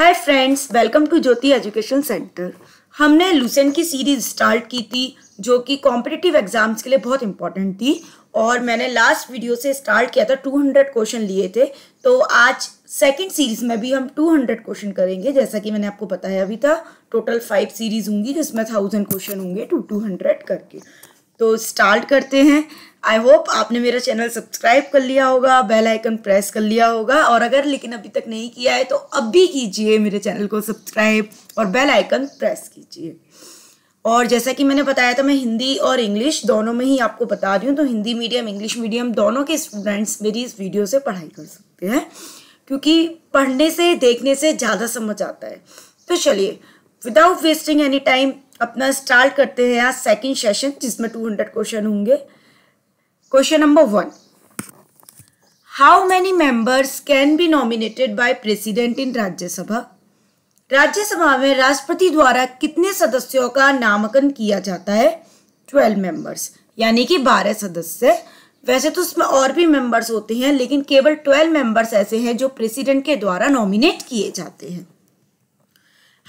Hi friends welcome to Jyoti education centre हमने Lucent की series start की थी जो कि कॉम्पिटिटिव एग्जाम्स के लिए बहुत इंपॉर्टेंट थी और मैंने लास्ट वीडियो से स्टार्ट किया था 200 क्वेश्चन लिए थे तो आज सेकंड सीरीज में भी हम 200 क्वेश्चन करेंगे जैसा कि मैंने आपको बताया भी था टोटल फाइव सीरीज होंगी जिसमें थाउजेंड क्वेश्चन होंगे टू टू हंड्रेड करके तो स्टार्ट करते हैं आई होप आपने मेरा चैनल सब्सक्राइब कर लिया होगा बेल आइकन प्रेस कर लिया होगा और अगर लेकिन अभी तक नहीं किया है तो अब भी कीजिए मेरे चैनल को सब्सक्राइब और बेल आइकन प्रेस कीजिए और जैसा कि मैंने बताया था मैं हिंदी और इंग्लिश दोनों में ही आपको बता रही हूँ तो हिंदी मीडियम इंग्लिश मीडियम दोनों के स्टूडेंट्स मेरी इस वीडियो से पढ़ाई कर सकते हैं क्योंकि पढ़ने से देखने से ज़्यादा समझ आता है तो चलिए विदाउट वेस्टिंग एनी टाइम अपना स्टार्ट करते हैं आज सेकंड सेशन जिसमें टू हंड्रेड क्वेश्चन होंगे question number one how many members can be nominated by president in Rajya Sabha Rajya Sabha में राष्ट्रपति द्वारा कितने सदस्यों का नामांकन किया जाता है ट्वेल्व मेंबर्स यानी कि बारह सदस्य वैसे तो उसमें और भी मेंबर्स होते हैं लेकिन केवल ट्वेल्व मेंबर्स ऐसे हैं जो प्रेसिडेंट के द्वारा नॉमिनेट किए जाते हैं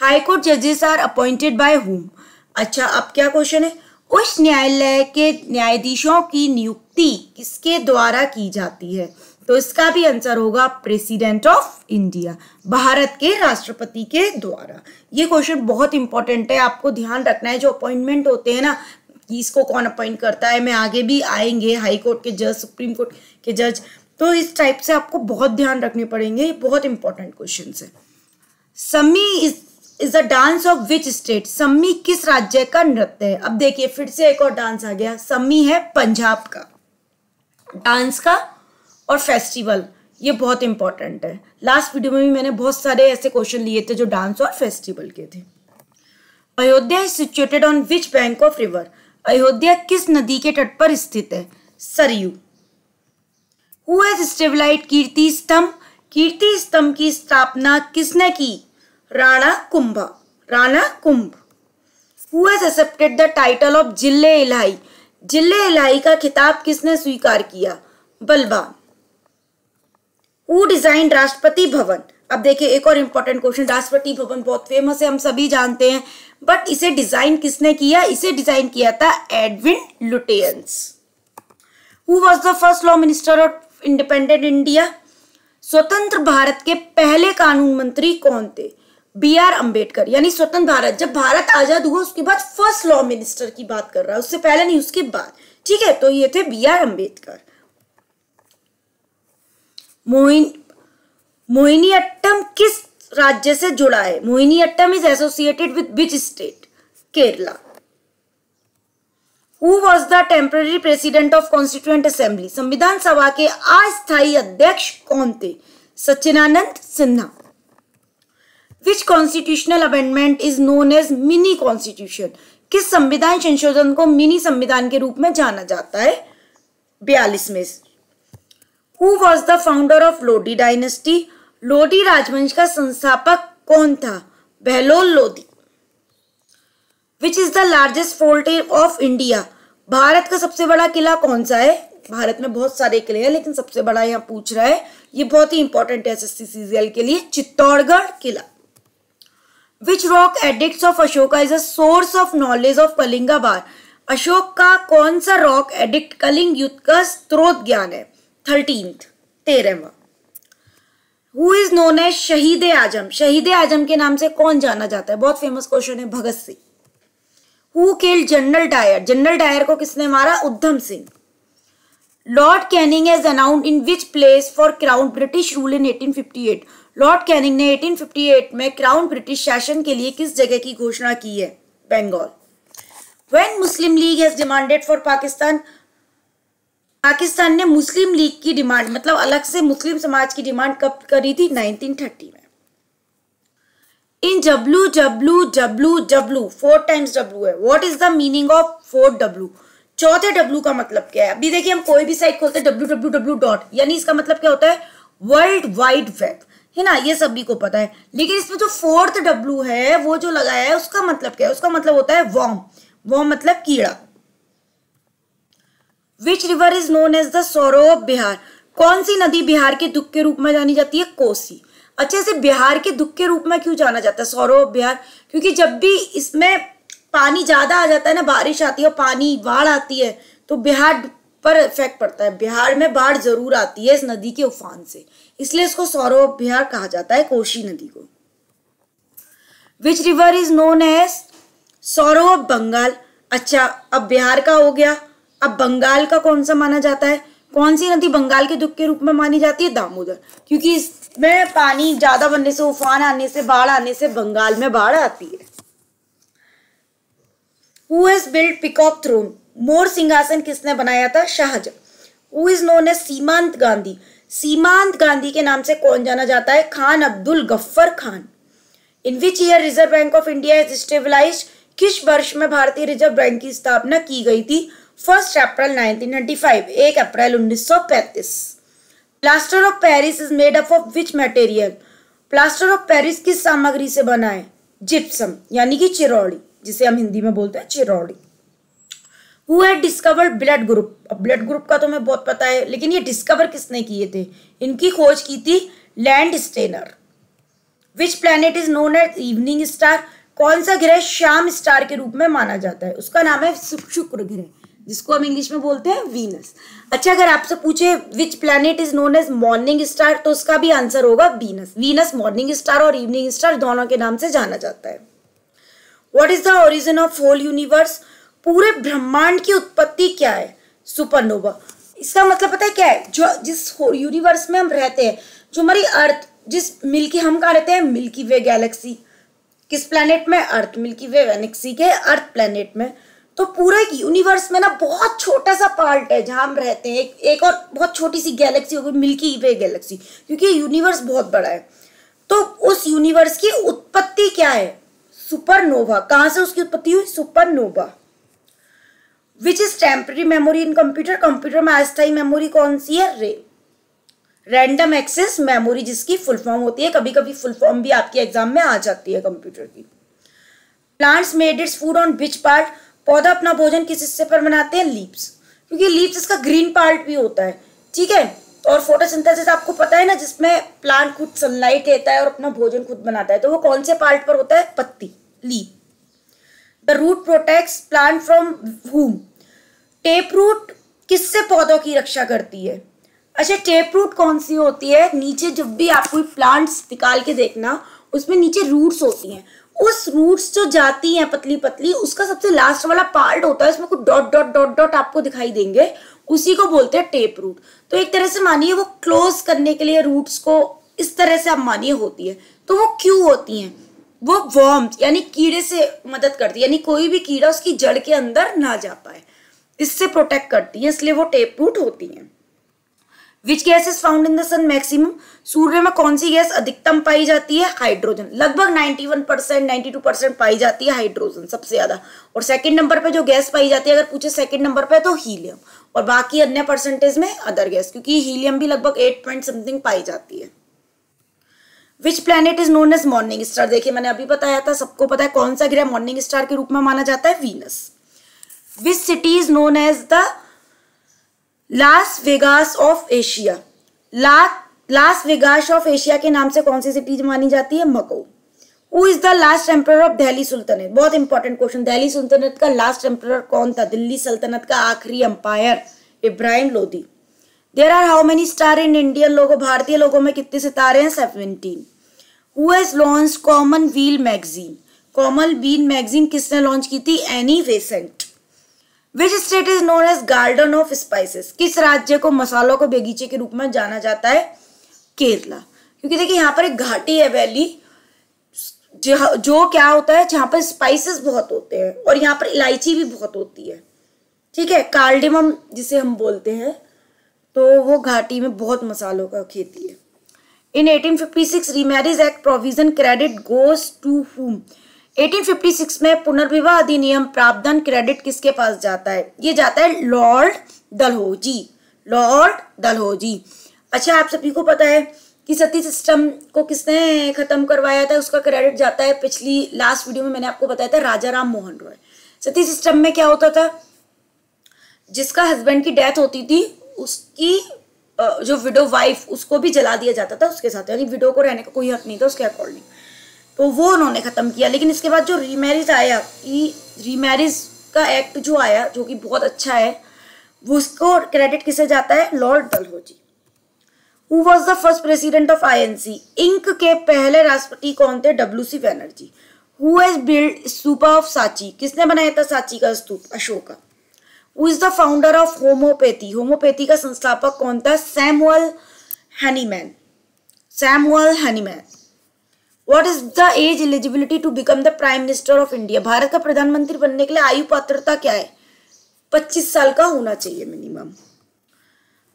हाई कोर्ट जजेस आर अपॉइंटेड बाय होम अच्छा अब क्या क्वेश्चन है उच्च न्यायालय के न्यायाधीशों की नियुक्ति किसके द्वारा की जाती है तो इसका भी आंसर होगा प्रेसिडेंट ऑफ इंडिया भारत के राष्ट्रपति के द्वारा ये क्वेश्चन बहुत इंपॉर्टेंट है आपको ध्यान रखना है जो अपॉइंटमेंट होते हैं ना कि इसको कौन अपॉइंट करता है मैं आगे भी आएंगे हाई कोर्ट के जज सुप्रीम कोर्ट के जज तो इस टाइप से आपको बहुत ध्यान रखने पड़ेंगे बहुत इंपॉर्टेंट क्वेश्चन है Sammi is is the dance of which state Sammi किस राज्य का नृत्य है अब देखिए फिर से एक और डांस आ गया सम्मी है पंजाब का डांस का और फेस्टिवल ये बहुत इंपॉर्टेंट है लास्ट वीडियो में भी मैंने बहुत सारे ऐसे क्वेश्चन लिए थे जो डांस और फेस्टिवल के थे Ayodhya is situated on which bank of river Ayodhya किस नदी के तट पर स्थित है सरयू हु स्टेबलाइट कीर्ति स्तंभ कीर्ति स्तंभ की स्थापना किसने की Rana Kumbha. Rana Kumbh. Who has accepted the title of Jille Ilahi? Jille Ilahi का खिताब किसने स्वीकार किया बलबा हु डिजाइन राष्ट्रपति भवन अब देखिए एक और इंपॉर्टेंट क्वेश्चन राष्ट्रपति भवन बहुत फेमस है हम सभी जानते हैं बट इसे डिजाइन किसने किया इसे डिजाइन किया था Edwin Lutyens who was the first law minister of independent India स्वतंत्र भारत के पहले कानून मंत्री कौन थे बी आर अम्बेडकर यानी स्वतंत्र भारत जब भारत आजाद हुआ उसके बाद फर्स्ट लॉ मिनिस्टर की बात कर रहा है उससे पहले नहीं उसके बाद ठीक है तो ये थे B R Ambedkar Mohiniyattam किस राज्य से जुड़ा है Mohiniyattam is associated with which state Kerala who was the temporary president of constituent assembly संविधान सभा के अस्थायी अध्यक्ष कौन थे Sachchidananda Sinha which constitutional amendment is known as mini constitution किस संविधान संशोधन को मिनी संविधान के रूप में जाना जाता है बयालीस में who was the founder of Lodhi dynasty Lodhi राजवंश का संस्थापक कौन था Bahlol Lodhi which is the largest fort of India Bharat का सबसे बड़ा किला कौन सा है भारत में बहुत सारे किले हैं लेकिन सबसे बड़ा यहाँ पूछ रहा है ये बहुत ही इंपॉर्टेंट है एस एस सी के लिए चित्तौड़गढ़ किला which rock edict of Ashoka is a source of knowledge of Kalinga बार अशोक का कौन सा रॉक एडिक्ट कलिंग युद्ध का स्त्रोत ज्ञान है थर्टीन तेरहवा हु इज नोन एज शहीद आजम शहीद आजम के नाम से कौन जाना जाता है बहुत फेमस क्वेश्चन है Bhagat Singh who killed General Dyer General Dyer को किसने मारा Udham Singh Lord Canning as announced in which place for crown British rule in eighteen fifty eight Lord Canning ने 1858 में क्राउन ब्रिटिश शासन के लिए किस जगह की घोषणा की है Bengal when Muslim League has demanded for Pakistan Pakistan ने मुस्लिम लीग की डिमांड मतलब अलग से मुस्लिम समाज की डिमांड कब करी थी 1930 में इन W W W W four times W है what is the meaning of four W चौथे डब्ल्यू का मतलब क्या है अभी देखिए हम कोई भी साइट खोलते हैं डब्ल्यू डब्ल्यू डब्ल्यू डॉट यानी इसका मतलब क्या होता है वर्ल्ड वाइड वेब है ना ये सभी को पता है लेकिन इसमें जो फोर्थ डब्ल्यू है वो जो लगाया है उसका मतलब क्या है उसका मतलब होता है वॉम वॉम मतलब कीड़ा which river is known as the sorrow of कौन सी नदी बिहार के दुख के रूप में जानी जाती है कोसी अच्छे से बिहार के दुख के रूप में क्यों जाना जाता है सौरो ऑफ बिहार क्योंकि जब भी इसमें पानी ज़्यादा आ जाता है ना बारिश आती है पानी बाढ़ आती है तो बिहार पर इफेक्ट पड़ता है बिहार में बाढ़ जरूर आती है इस नदी के उफान से इसलिए इसको सौरव बिहार कहा जाता है कोशी नदी को which river is known as sorrow Bengal अच्छा अब बिहार का हो गया अब बंगाल का कौन सा माना जाता है कौन सी नदी बंगाल के दुख के रूप में मानी जाती है दामोदर क्योंकि इसमें पानी ज्यादा बनने से उफान आने से बाढ़ आने से बंगाल में बाढ़ आती है who has build peacock throne मोर सिंहासन किसने बनाया था Shah Jahan who is known as Seemant Gandhi सीमांत गांधी के नाम से कौन जाना जाता है Khan Abdul Ghaffar Khan in which year Reserve Bank of India is established किस वर्ष में भारतीय रिजर्व बैंक की स्थापना की गई थी फर्स्ट अप्रैल 1995 एक अप्रैल 1935 plaster of Paris is made up of which material plaster of Paris किस सामग्री से बना है जिप्सम यानी कि चिरौड़ी जिसे हम हिंदी में बोलते हैं चिरौड़ी who had discover blood group अब ब्लड ग्रुप का तो हमें बहुत पता है लेकिन ये डिस्कवर किसने किए थे इनकी खोज की थी Landsteiner which planet is known as evening star कौन सा ग्रह शाम स्टार के रूप में माना जाता है उसका नाम है शुक्र ग्रह जिसको हम इंग्लिश में बोलते हैं वीनस अच्छा अगर आपसे पूछे which planet is known as morning star तो उसका भी आंसर होगा वीनस वीनस मॉर्निंग स्टार और इवनिंग स्टार दोनों के नाम से जाना जाता है what is the origin of whole universe पूरे ब्रह्मांड की उत्पत्ति क्या है सुपरनोवा इसका मतलब पता है क्या है जो जिस यूनिवर्स में हम रहते हैं जो हमारी अर्थ जिस मिल्की हम कहाँ रहते हैं मिल्की वे गैलेक्सी किस प्लेनेट में अर्थ मिल्की वे गैलेक्सी के अर्थ प्लानट में तो पूरे यूनिवर्स में ना बहुत छोटा सा पार्ट है जहाँ हम रहते हैं एक, एक और बहुत छोटी सी गैलेक्सी हो गई मिल्की वे गैलेक्सी क्योंकि यूनिवर्स बहुत बड़ा है तो उस यूनिवर्स की उत्पत्ति क्या है सुपरनोवा कहाँ से उसकी उत्पत्ति हुई supernova which is temporary memory in computer computer में अस्थाई मेमोरी कौन सी है रे रैंडम एक्सेस मेमोरी जिसकी फुल फॉर्म होती है कभी कभी फुल फॉर्म भी आपके एग्जाम में आ जाती है कंप्यूटर की plants made its food on which part पौधा अपना भोजन किस हिस्से पर बनाते हैं लीव्स क्योंकि लीव्स इसका ग्रीन पार्ट भी होता है ठीक है और फोटोसिंथेसिस आपको पता है ना जिसमें प्लांट खुद सनलाइट लेता है और अपना भोजन खुद बनाता है तो वो कौन से पार्ट पर होता है पत्ती leaf the root protect plant from whom tap root किससे पौधों की रक्षा करती है अच्छा टेप रूट कौन सी होती है नीचे जब भी आप कोई प्लांट्स निकाल के देखना उसमें नीचे रूट्स होती हैं उस रूट्स जो जाती हैं पतली पतली उसका सबसे लास्ट वाला पार्ट होता है उसमें कुछ डॉट डॉट डॉट डॉट आपको दिखाई देंगे उसी को बोलते हैं टेप रूट तो एक तरह से मानिए वो क्लोज करने के लिए रूट्स को इस तरह से आप मानिए होती है तो वो क्यों होती हैं वो वॉर्म्स यानी कीड़े से मदद करती है यानी कोई भी कीड़ा उसकी जड़ के अंदर ना जा पाए इससे प्रोटेक्ट करती है इसलिए वो टेप रूट होती हैं which gas is found in the sun maximum सूर्य में कौन सी गैस अधिकतम पाई जाती है हाइड्रोजन लगभग 91 परसेंट नाइन्टी टू परसेंट पाई जाती है हाइड्रोजन सबसे ज़्यादा और सेकंड नंबर पे जो गैस पाई जाती है अगर पूछे सेकंड नंबर पे तो हीलियम और बाकी अन्य परसेंटेज में अदर गैस क्योंकि हीलियम भी लगभग एट पॉइंट समथिंग पाई जाती है which planet is known as morning star देखिए मैंने अभी बताया था सबको पता है कौन सा ग्रह मॉर्निंग स्टार के रूप में माना जाता है Venus which city is known as the Las Vegas of Asia Las Vegas of Asia के नाम से कौन सी सिटी मानी जाती है मको who is the last emperor of Delhi Sultanate बहुत इंपॉर्टेंट क्वेश्चन दिल्ली सुल्तनत का लास्ट एम्पर कौन था दिल्ली सल्तनत का आखिरी emperor Ibrahim Lodhi there are how many star in Indian लोगों भारतीय लोगों में कितने सितारे हैं seventeen who has launch Commonweal magazine Commonweal magazine किसने लॉन्च की थी Annie Besant which state is known as garden of spices किस राज्य को मसालों को बगीचे के रूप में जाना जाता है केरला क्योंकि देखिए यहाँ पर एक घाटी है वैली जो क्या होता है जहाँ पर स्पाइसेस बहुत होते हैं और यहाँ पर इलायची भी बहुत होती है ठीक है कार्डिमम जिसे हम बोलते हैं तो वो घाटी में बहुत मसालों का खेती है in 1856 remarriage act provision credit goes to whom 1856 में पुनर्विवाह अधिनियम प्रावधान क्रेडिट किसके पास जाता है ये जाता है लॉर्ड दलहोजी लॉर्ड दलहोजी अच्छा आप सभी को पता है कि सती सिस्टम को किसने खत्म करवाया था उसका क्रेडिट जाता है पिछली लास्ट वीडियो में मैंने आपको बताया था राजा राम मोहन रॉय सती सिस्टम में क्या होता था जिसका हस्बैंड की डेथ होती थी उसकी जो विडो वाइफ उसको भी जला दिया जाता था उसके साथ यानी विडो को रहने का कोई हक नहीं था उसके अकॉर्डिंग तो वो उन्होंने ख़त्म किया लेकिन इसके बाद जो रीमैरिज आया ई रीमैरिज का एक्ट जो आया जो कि बहुत अच्छा है वो उसको क्रेडिट किसे जाता है Lord Dalhousie who was the first president of सी इंक के पहले राष्ट्रपति कौन थे W C Banerjee who has build stupa of साची किसने बनाया था साची का stupa Ashok who is the founder of homeopathy homeopathy का संस्थापक कौन था Samuel Hahnemann Samuel Hahnemann what is the age eligibility to become the prime minister of India Bharat का प्रधानमंत्री बनने के लिए आयु पात्रता क्या है पच्चीस साल का होना चाहिए minimum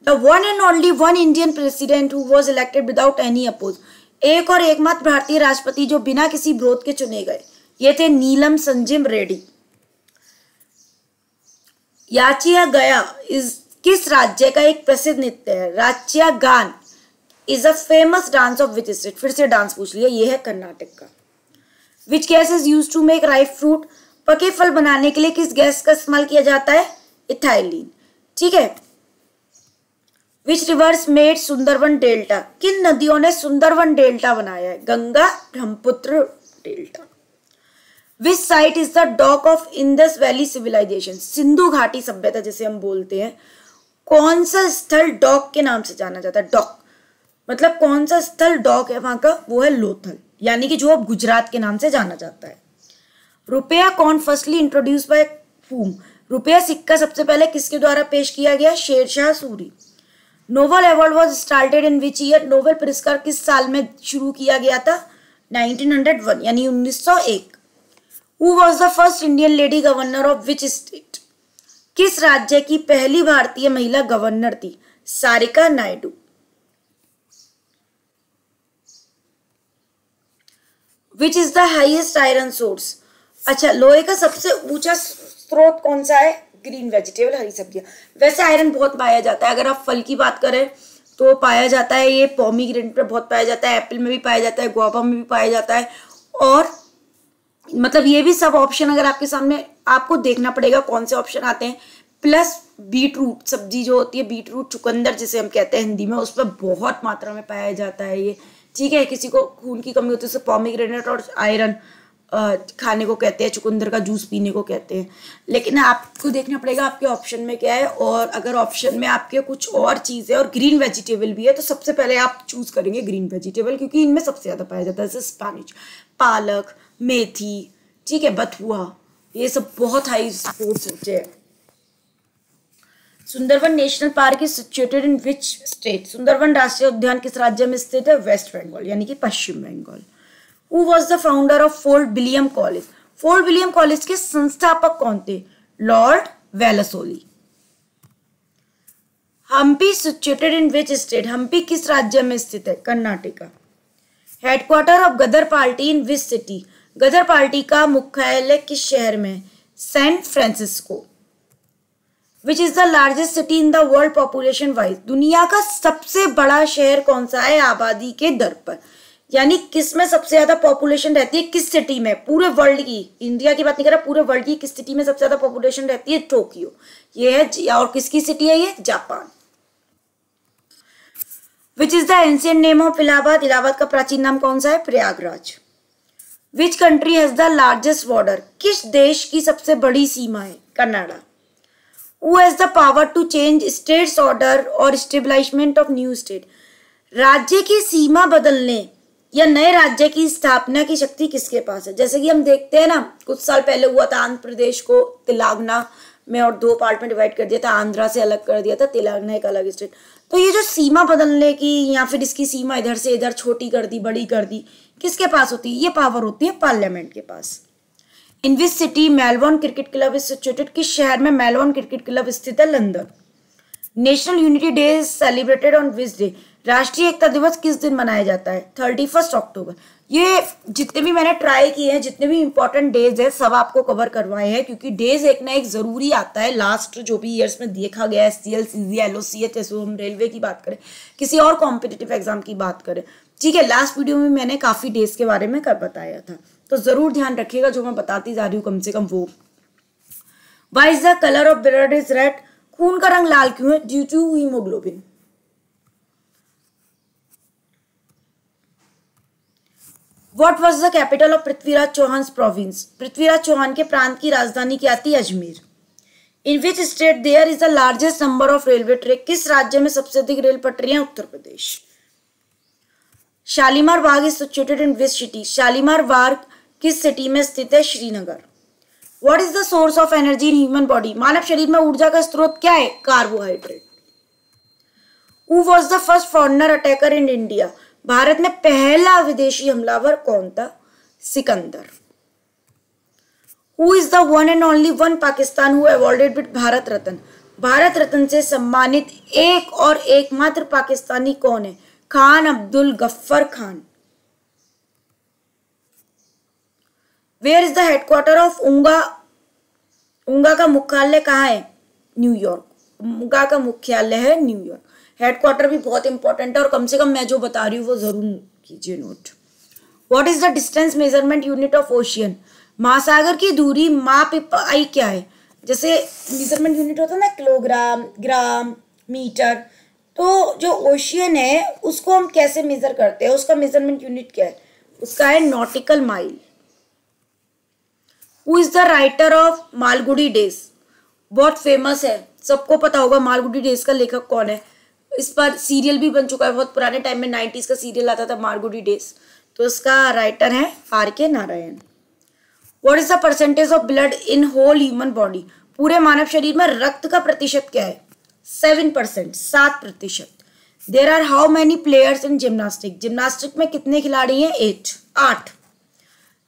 the one and only one Indian president who was elected without any oppose एक और एकमात्र भारतीय राष्ट्रपति जो बिना किसी विरोध के चुने गए ये थे नीलम संजीव रेड्डी याचिया गया इस किस राज्य का एक प्रसिद्ध नृत्य है राचिया गान is a famous dance of which state फिर से डांस पूछ लिया ये है कर्नाटक का which gas is use to make ripe fruit पके फल बनाने के लिए किस गैस का इस्तेमाल किया जाता है इथाइलिन ठीक है which rivers made Sundarban delta किन नदियों ने सुंदरवन डेल्टा बनाया है Ganga Brahmaputra delta which site is the dock of Indus valley civilization Sindhu घाटी सभ्यता जिसे हम बोलते हैं कौन सा स्थल डॉक के नाम से जाना जाता है डॉक मतलब कौन सा स्थल डॉक है वहां का वो है लोथल यानी कि जो अब गुजरात के नाम से जाना जाता है रुपया कौन फर्स्टली इंट्रोड्यूस बाय फूम रुपया सिक्का सबसे पहले किसके द्वारा पेश किया गया Sher Shah Suri Nobel award was started in which year Nobel पुरस्कार किस साल में शुरू किया गया था 1901 यानी 1901 who was the first Indian lady governor of which state किस राज्य की पहली भारतीय महिला गवर्नर थी Sarika Naidu which is the highest iron source अच्छा लोहे का सबसे ऊंचा स्रोत कौन सा है ग्रीन वेजिटेबल हरी सब्जियाँ वैसे आयरन बहुत पाया जाता है अगर आप फल की बात करें तो पाया जाता है ये पॉमी ग्रेन पर बहुत पाया जाता है एप्पल में भी पाया जाता है गुआबा में भी पाया जाता है और मतलब ये भी सब ऑप्शन अगर आपके सामने आपको देखना पड़ेगा कौन से ऑप्शन आते हैं प्लस बीट रूट सब्जी जो होती है बीट रूट चुकंदर जिसे हम कहते हैं हिंदी में उस पर बहुत मात्रा में पाया जाता है ये ठीक है किसी को खून की कमी होती है उसे पॉमीग्रेनेट और आयरन खाने को कहते हैं चुकंदर का जूस पीने को कहते हैं लेकिन आपको देखना पड़ेगा आपके ऑप्शन में क्या है और अगर ऑप्शन में आपके कुछ और चीज़ है और ग्रीन वेजिटेबल भी है तो सबसे पहले आप चूज़ करेंगे ग्रीन वेजिटेबल क्योंकि इनमें सबसे ज़्यादा पाया जाता है जैसे स्पैनिश पालक मेथी ठीक है बथुआ ये सब बहुत हाई स्पोर्ट्स होते हैं Sundarban national park is situated in which state Sundarban राष्ट्रीय उद्यान किस राज्य में स्थित है वेस्ट बंगाल यानी कि पश्चिम Bengal who was the founder of Fort William college Fort William college के संस्थापक कौन थे Lord Wellesley Hampi situated in which state Hampi किस राज्य में स्थित है Karnataka headquarter of Ghadar party in which city Ghadar party का मुख्यालय किस शहर में San Francisco which is the largest city in the world population wise दुनिया का सबसे बड़ा शहर कौन सा है आबादी के दर पर यानी किस में सबसे ज़्यादा पॉपुलेशन रहती है किस सिटी में पूरे वर्ल्ड की इंडिया की बात नहीं कर रहा पूरे वर्ल्ड की किस सिटी में सबसे ज़्यादा पॉपुलेशन रहती है टोक्यो ये है और किसकी सिटी है ये Japan which is the ancient name of Allahabad Allahabad का प्राचीन नाम कौन सा है Prayagraj which country has the largest border किस देश की सबसे बड़ी सीमा है Canada who has the power to change states order और establishment ऑफ न्यू स्टेट राज्य की सीमा बदलने या नए राज्य की स्थापना की शक्ति किसके पास है जैसे कि हम देखते हैं ना कुछ साल पहले हुआ था आंध्र प्रदेश को तेलंगाना में और दो पार्ट में डिवाइड कर दिया था आंध्रा से अलग कर दिया था तेलंगाना एक अलग स्टेट तो ये जो सीमा बदलने की या फिर इसकी सीमा इधर से इधर छोटी कर दी बड़ी कर दी किसके पास होती है ये पावर होती है पार्लियामेंट के पास in which city Melbourne cricket club is situated किस शहर में मेलबॉर्न क्रिकेट क्लब स्थित है London national unity day is celebrated on which day राष्ट्रीय एकता दिवस किस दिन मनाया जाता है थर्टी फर्स्ट अक्टूबर ये जितने भी मैंने ट्राई किए हैं जितने भी इंपॉर्टेंट डेज है सब आपको कवर करवाए हैं क्योंकि डेज एक ना एक ज़रूरी आता है लास्ट जो भी ईयर्स में देखा गया है C L C G L O C H जैसे हम रेलवे की बात करें किसी और कॉम्पिटेटिव एग्जाम की बात करें ठीक है लास्ट वीडियो में मैंने काफ़ी डेज के बारे में कर बताया था तो ज़रूर ध्यान रखिएगा जो मैं बताती जा रही हूँ कम से कम वो why is the colour of blood is red खून का रंग लाल क्यों है due to haemoglobin what was the capital of Prithviraj Chauhan province Prithviraj Chauhan के प्रांत की राजधानी क्या थी Ajmer in which state there is the largest number of railway track किस राज्य में सबसे अधिक रेल पटरियां Uttar Pradesh Shalimar Bagh is situated in which city Shalimar Bagh किस सिटी में स्थित है Srinagar what is the source of energy in human body मानव शरीर में ऊर्जा का स्रोत क्या है carbohydrate who was the first foreigner attacker in India Bharat में पहला विदेशी हमलावर कौन था Sikandar who is the one and only one Pakistan who awarded with Bharat Ratna Bharat Ratna से सम्मानित एक और एकमात्र पाकिस्तानी कौन है Khan Abdul Ghaffar Khan where is the headquarter of उंगा उंगा का मुख्यालय कहाँ है न्यूयॉर्क उंगा का मुख्यालय है न्यूयॉर्क हेडक्वार्टर भी बहुत इंपॉर्टेंट है और कम से कम मैं जो बता रही हूँ वो ज़रूर कीजिए note what is the distance measurement unit of ocean महासागर की दूरी माप आई क्या है जैसे मेजरमेंट यूनिट होता है ना किलोग्राम ग्राम मीटर तो जो ओशियन है उसको हम कैसे मेज़र करते हैं उसका मेजरमेंट यूनिट क्या है उसका है nautical mile who is the writer of Malgudi days बहुत फेमस है सबको पता होगा मालगुडी डेज का लेखक कौन है इस पर सीरियल भी बन चुका है बहुत पुराने टाइम में नाइन्टीज़ का सीरियल आता था मालगुडी डेज तो इसका राइटर है R K Narayan what is the percentage of blood in whole human body पूरे मानव शरीर में रक्त का प्रतिशत क्या है सेवन परसेंट सात प्रतिशत there are how many players in gymnastic gymnastic में कितने खिलाड़ी हैं एट आठ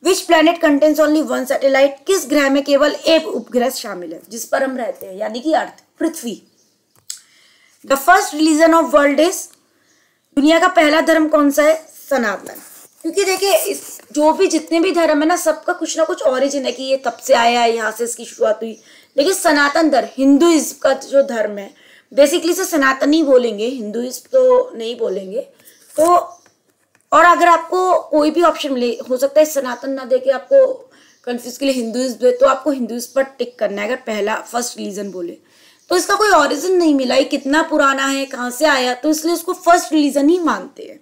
which planet contains only one satellite किस ग्रह में केवल एक उपग्रह शामिल है जिस पर हम रहते हैं यानी कि अर्थ पृथ्वी the first religion of world is दुनिया का पहला धर्म कौन सा है सनातन क्योंकि देखिए इस जो भी जितने भी धर्म है ना सबका कुछ ना कुछ ओरिजिन है कि ये तब से आया है यहाँ से इसकी शुरुआत हुई लेकिन सनातन धर्म हिंदुइज्म का जो धर्म है बेसिकली से सनातन ही बोलेंगे हिंदुइज्म तो नहीं बोलेंगे तो और अगर आपको कोई भी ऑप्शन मिले हो सकता है सनातन ना दे के आपको कन्फ्यूज के लिए हिंदूज दे तो आपको हिंदूज पर टिक करना है अगर पहला फर्स्ट रिलीजन बोले तो इसका कोई ओरिजिन नहीं मिला ये कितना पुराना है कहाँ से आया तो इसलिए उसको फर्स्ट रिलीजन ही मानते हैं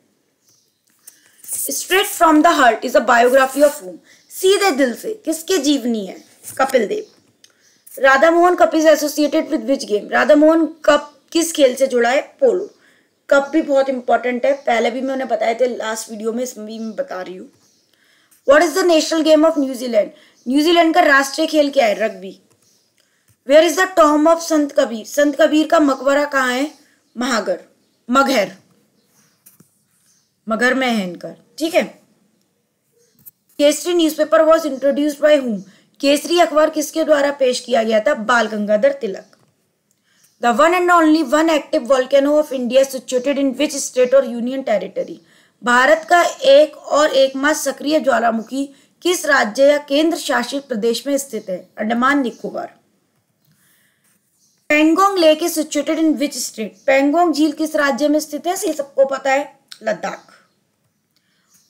straight from the heart is a biography of whom सीधे दिल से किसके जीवनी है Kapil Dev Radha Mohan cup is associated with which game Radha Mohan cup किस खेल से जुड़ा है पोलो कप भी बहुत इंपॉर्टेंट है पहले भी मैं उन्हें बताए थे लास्ट वीडियो में इसमें भी मैं बता रही हूँ what is the national game of New Zealand New Zealand का राष्ट्रीय खेल क्या है rugby where is the tomb of Sant Kabir संत कबीर का मकबरा कहाँ है महागर मगहर मगर में है इनका ठीक है Kesari newspaper was introduced by whom Kesari अखबार किसके द्वारा पेश किया गया था बाल गंगाधर तिलक The one and only one active volcano of India situated in which state or union territory? Bharat का एक और एकमात्र सक्रिय ज्वालामुखी किस राज्य या केंद्र शासित प्रदेश में स्थित है Andaman Nicobar Pangong lake is situated in which state Pangong झील किस राज्य में स्थित है ये सबको पता है Ladakh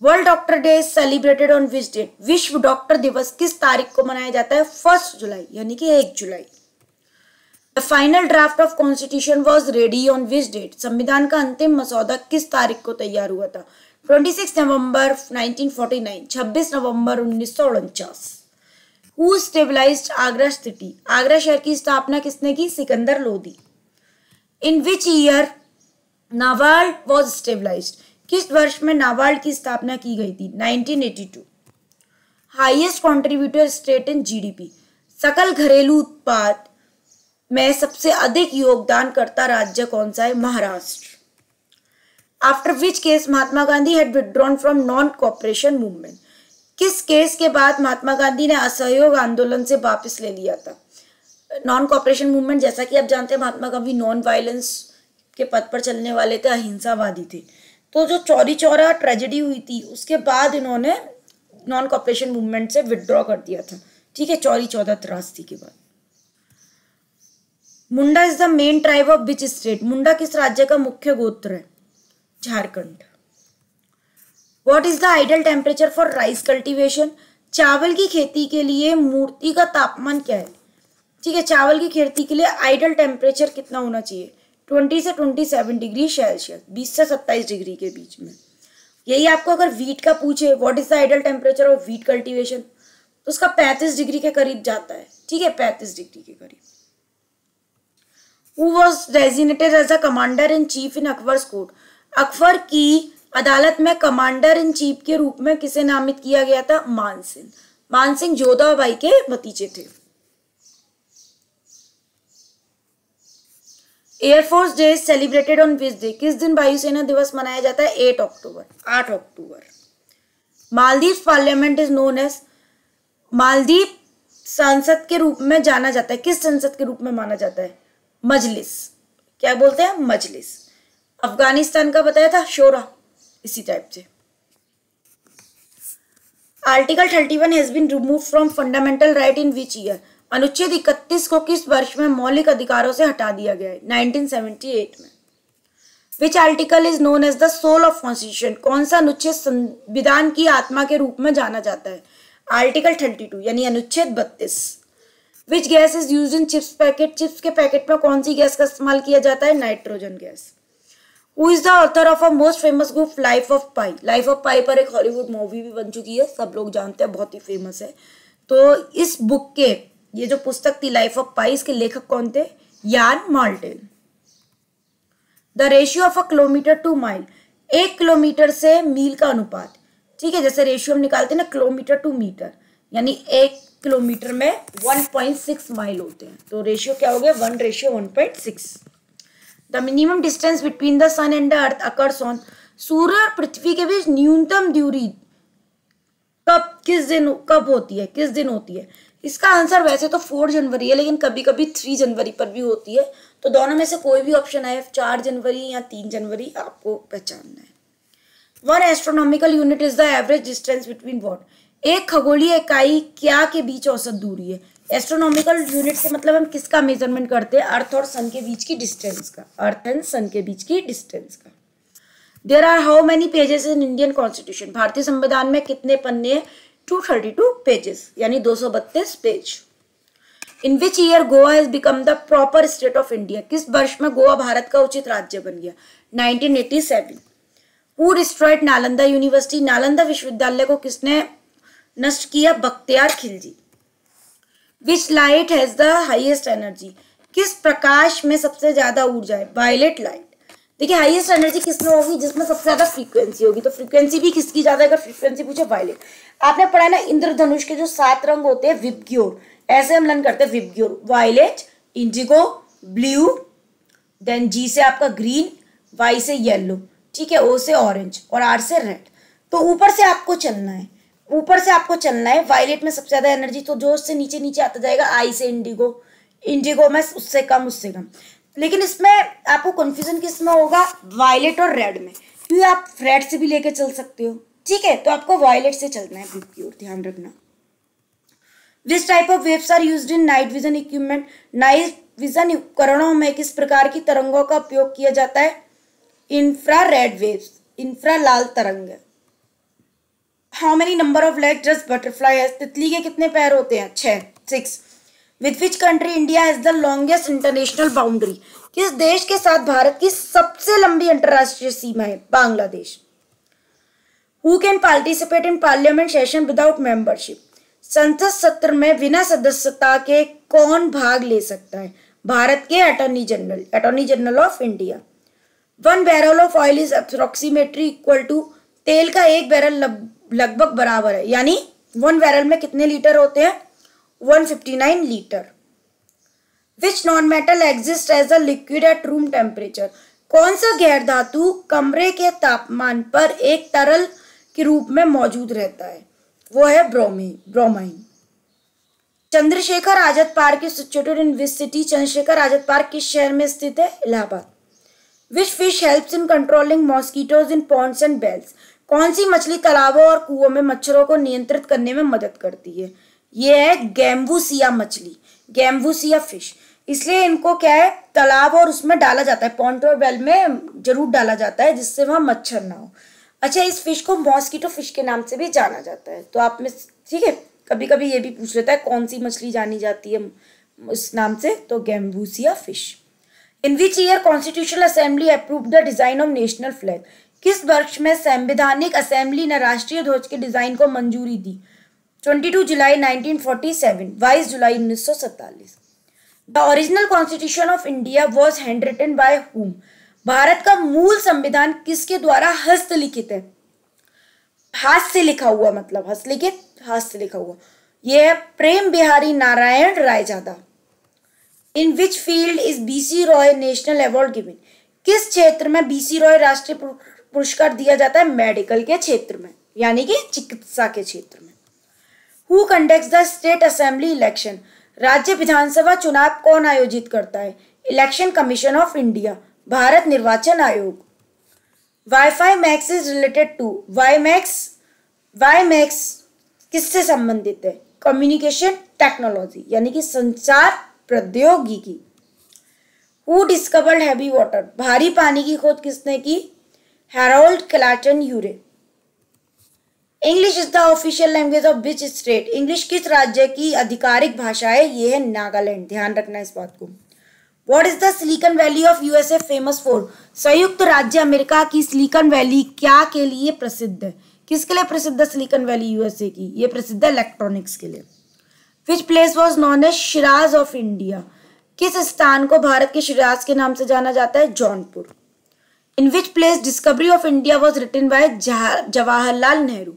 world doctor day is celebrated on which date विश्व डॉक्टर दिवस किस तारीख को मनाया जाता है फर्स्ट जुलाई यानी कि एक जुलाई the final draft of constitution was ready on which date संविधान का अंतिम मसौदा किस तारीख को तैयार हुआ था 26 नवंबर 1949 26 नवंबर उन्नीस सौ स्टेबलाइज्ड आगरा सिटी आगरा शहर की स्थापना किसने की Sikandar Lodhi in which year NABARD was stabilized किस वर्ष में नाबार्ड की स्थापना की गई थी 1982 highest contributor state in GDP सकल घरेलू उत्पाद में सबसे अधिक योगदान करता राज्य कौन सा है Maharashtra after which case Mahatma Gandhi had withdrawn from non cooperation movement किस केस के बाद महात्मा गांधी ने असहयोग आंदोलन से वापस ले लिया था नॉन कॉपरेशन मूवमेंट जैसा कि आप जानते हैं महात्मा गांधी नॉन वायलेंस के पद पर चलने वाले थे अहिंसावादी थे तो जो चौरी चौरा ट्रेजेडी हुई थी उसके बाद इन्होंने नॉन कॉपरेशन मूवमेंट से विदड्रॉ कर दिया था ठीक है चौरी चौदह त्रासदी के बाद Munda is the main tribe of which state Munda किस राज्य का मुख्य गोत्र है Jharkhand what is the ideal temperature for rice cultivation चावल की खेती के लिए मूर्ति का तापमान क्या है ठीक है चावल की खेती के लिए आइडल टेम्परेचर कितना होना चाहिए ट्वेंटी से ट्वेंटी सेवन डिग्री सेल्सियस बीस से सत्ताईस डिग्री के बीच में यही आपको अगर वीट का पूछे what is the ideal temperature of wheat cultivation तो उसका पैंतीस डिग्री के करीब जाता है ठीक है पैंतीस डिग्री के करीब who was designated as a commander in chief in Akbar's court. Akbar की अदालत में कमांडर इन चीफ के रूप में किसे नामित किया गया था मानसिंह मानसिंह भाई के भतीजे थे air force day celebrated on which day किस दिन वायुसेना दिवस मनाया जाता है एट अक्टूबर आठ अक्टूबर Maldives parliament is known as Maldives संसद के रूप में जाना जाता है किस संसद के रूप में माना जाता है मजलिस क्या बोलते हैं मजलिस अफगानिस्तान का बताया था शोरा इसी टाइप से article thirty one has been remove from fundamental right in which year अनुच्छेद इकतीस को किस वर्ष में मौलिक अधिकारों से हटा दिया गया है 1978 में which article is known as the soul of constitution कौन सा अनुच्छेद संविधान की आत्मा के रूप में जाना जाता है आर्टिकल थर्टी टू यानी अनुच्छेद बत्तीस which gas is use in chips packet chips के पैकेट में कौन सी गैस का इस्तेमाल किया जाता है nitrogen gas who is the author of a most famous book life of pi life of pi पर एक हॉलीवुड मूवी भी बन चुकी है सब लोग जानते हैं बहुत ही फेमस है तो इस बुक के ये जो पुस्तक थी लाइफ ऑफ पाई इसके लेखक कौन थे Yann Martel the ratio of a kilometre to mile एक किलोमीटर से मील का अनुपात ठीक है जैसे रेशियो हम निकालते हैं ना किलोमीटर टू मीटर यानी एक किलोमीटर में 1.6 माइल होते हैं तो रेशियो क्या हो गया one ratio one point six the minimum distance between the sun and the earth occurs on सूर्य और पृथ्वी के बीच न्यूनतम दूरी कब किस दिन कब होती है किस दिन होती है इसका आंसर वैसे तो फोर जनवरी है लेकिन कभी कभी थ्री जनवरी पर भी होती है तो दोनों में से कोई भी ऑप्शन आए चार जनवरी या तीन जनवरी आपको पहचानना है one astronomical unit is the average distance between what एक खगोलीय इकाई क्या के बीच औसत दूरी है एस्ट्रोनॉमिकल यूनिट से मतलब हम किसका मेजरमेंट करते हैं अर्थ और सन के बीच की डिस्टेंस का अर्थ एंड सन के बीच की डिस्टेंस का there are how many pages in Indian constitution भारतीय संविधान में कितने पन्ने टू थर्टी टू पेजेस यानी दो सौ बत्तीस page in which year Goa has become the proper state of India किस वर्ष में गोवा भारत का उचित राज्य बन गया nineteen eighty seven who destroyed Nalanda university Nalanda विश्वविद्यालय को किसने नष्ट किया Bakhtiyar Khilji which light has the highest energy किस प्रकाश में सबसे ज़्यादा ऊर्जा है वायलेट लाइट देखिए हाईएस्ट एनर्जी किसमें होगी जिसमें सबसे ज़्यादा फ्रीक्वेंसी होगी तो फ्रीक्वेंसी भी किसकी ज़्यादा अगर फ्रीक्वेंसी पूछे वायलेट आपने पढ़ा ना इंद्रधनुष के जो सात रंग होते हैं विपग्योर ऐसे हम लर्न करते हैं VIBGYOR violet indigo blue then G से आपका ग्रीन वाई से येल्लो ठीक है ओ से ऑरेंज और आर से रेड तो ऊपर से आपको चलना है ऊपर से आपको चलना है वायलेट में सबसे ज़्यादा एनर्जी तो जो उससे नीचे नीचे आता जाएगा आई से इंडिगो इंडिगो में उससे कम उससे कम लेकिन इसमें आपको कन्फ्यूजन किस में होगा वायलेट और रेड में क्योंकि आप रेड से भी लेके चल सकते हो ठीक है तो आपको वायलेट से चलना है की ओर ध्यान रखना this type of waves are used in night vision equipment night vision उपकरणों में किस प्रकार की तरंगों का उपयोग किया जाता है इंफ्रा रेड वेव्स इंफ्रा लाल तरंग है how many number of leg does butterfly है तितली के कितने पैर होते हैं छः six with which country India is the longest international boundary किस देश के साथ भारत की सबसे लंबी अंतर्राष्ट्रीय सीमा है Bangladesh who can participate in parliament session without membership संसद सत्र में बिना सदस्यता के कौन भाग ले सकता है भारत के attorney general attorney general of India one barrel of oil is approximately equal to तेल का एक बैरल लगभग बराबर है यानी वन बैरल में कितने लीटर होते हैं one fifty nine litre which non metal exist as a liquid at room temperature कौन सा गैर धातु कमरे के तापमान पर एक तरल के रूप में मौजूद रहता है वो है ब्रोमी bromine Chandrashekhar Azad park is situated in which city Chandrashekhar Azad park किस शहर में स्थित है Allahabad which fish helps in controlling mosquitoes in ponds and wells कौन सी मछली तालाबों और कुओं में मच्छरों को नियंत्रित करने में मदद करती है ये है गैम्बूसिया मछली गैम्बूसिया फिश इसलिए इनको क्या है तालाब और उसमें डाला जाता है पॉन्टो बेल में जरूर डाला जाता है जिससे वहाँ मच्छर ना हो अच्छा इस फिश को मॉस्किटो फिश के नाम से भी जाना जाता है तो आप में ठीक है कभी कभी ये भी पूछ लेता है कौन सी मछली जानी जाती है इस नाम से तो gambusia fish in which year constitutional assembly approve the design of national flag किस वर्ष में संवैधानिक असेंबली ने राष्ट्रीय ध्वज के डिजाइन को मंजूरी दी 22 जुलाई 1947 22 जुलाई 1947 the original constitution of India was handwritten by whom Bharat का मूल संविधान किसके द्वारा हस्तलिखित है हाथ से लिखा हुआ मतलब हस्तलिखित हाथ से लिखा हुआ यह है Prem Bihari Narayan Raizada in which field is BC Roy national award given किस क्षेत्र में बीसी रॉय राष्ट्रीय पुरस्कार दिया जाता है मेडिकल के क्षेत्र में यानी कि चिकित्सा के क्षेत्र में who conduct the state assembly election राज्य विधानसभा चुनाव कौन आयोजित करता है election commission of India Bharat निर्वाचन आयोग wifi max is related to WiMAX WiMAX किससे संबंधित है कम्युनिकेशन टेक्नोलॉजी यानी कि संचार प्रौद्योगिकी हु डिस्कवर्ड हैवी वाटर भारी पानी की खोज किसने की Harold Claton Ure. English is the official language of which state English किस राज्य की आधिकारिक भाषा है ये है नागालैंड ध्यान रखना इस बात को what is the silicon valley of USA famous for संयुक्त राज्य अमेरिका की सिलिकन वैली क्या के लिए प्रसिद्ध है किसके लिए प्रसिद्ध है सिलिकन वैली यूएसए की ये प्रसिद्ध है इलेक्ट्रॉनिक्स के लिए which place was known as Shiraz of India किस स्थान को भारत के शिराज के नाम से जाना जाता है Jaunpur in which place Discovery of India was written by Jawaharlal Nehru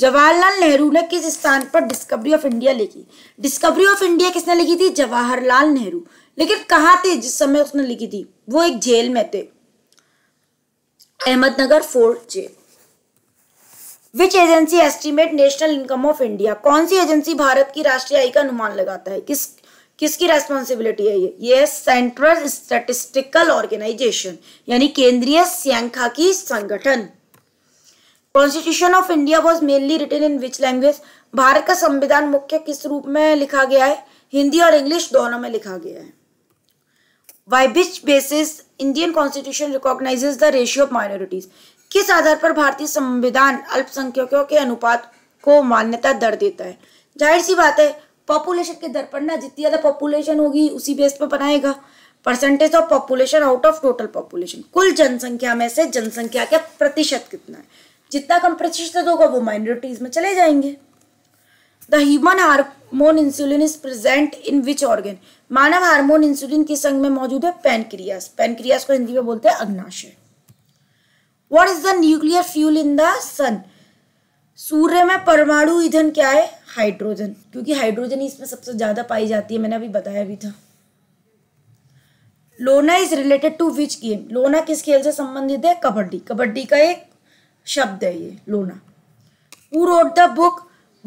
Jawaharlal Nehru ने किस स्थान पर डिस्कवरी ऑफ इंडिया लिखी डिस्कवरी ऑफ इंडिया किसने लिखी थी जवाहरलाल नेहरू लेकिन कहाँ थे जिस समय उसने लिखी थी वो एक जेल में थे Ahmednagar fort jail which agency estimate national income of India कौन सी एजेंसी भारत की राष्ट्रीय आय का अनुमान लगाता है किस किसकी रेस्पॉन्सिबिलिटी है ये ये सेंट्रल स्टेटिस्टिकल ऑर्गेनाइजेशन यानी केंद्रीय सियांखा की संगठन constitution of India was mainly written in which language Bharat का संविधान मुख्य किस रूप में लिखा गया है हिंदी और इंग्लिश दोनों में लिखा गया है why which basis Indian constitution recognizes the ratio of minorities किस आधार पर भारतीय संविधान अल्पसंख्यकों के अनुपात को मान्यता दर देता है जाहिर सी बात है पॉपुलेशन के दर पर ना जितनी ज़्यादा पॉपुलेशन होगी उसी बेस पर बनाएगा percentage of population out of total population कुल जनसंख्या में से जनसंख्या का प्रतिशत कितना है जितना कम प्रतिशत होगा वो माइनोरिटीज में चले जाएंगे the human hormone insulin is present in which organ मानव हार्मोन इंसुलिन के संग में मौजूद है पैनक्रियास पेनक्रियास को हिंदी में बोलते हैं अग्नाशय what is the nuclear fuel in the sun सूर्य में परमाणु ईंधन क्या है हाइड्रोजन क्योंकि हाइड्रोजन इसमें सबसे ज़्यादा पाई जाती है मैंने अभी बताया भी था lona is related to which game lona किस खेल से संबंधित है कबड्डी कबड्डी का एक शब्द है ये lona who the book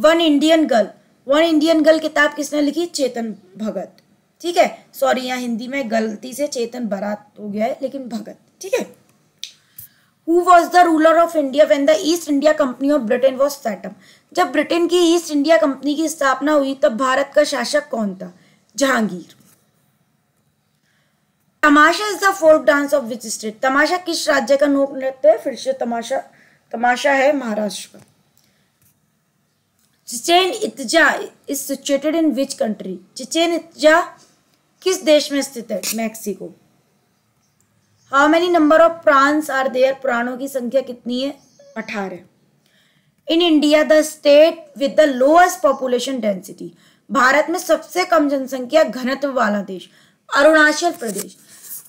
one Indian girl one Indian girl किताब किसने लिखी चेतन भगत ठीक है सॉरी यहाँ हिंदी में गलती से चेतन बरात हो गया है लेकिन भगत ठीक है who was the ruler of India when the East India Company of Britain was set up जब ब्रिटेन की ईस्ट इंडिया कंपनी की स्थापना हुई तब भारत का शासक कौन था Jahangir Tamasha is the folk dance of which state Tamasha किस राज्य का नोक नृत्य है फिर से तमाशा तमाशा है महाराष्ट्र का Chichen Itza is situated in which country Chichen Itza किस देश में स्थित है Mexico how many number of prans are there प्राणों की संख्या कितनी है अठारह in India the state with the lowest population density Bharat में सबसे कम जनसंख्या घनत्व वाला देश अरुणाचल प्रदेश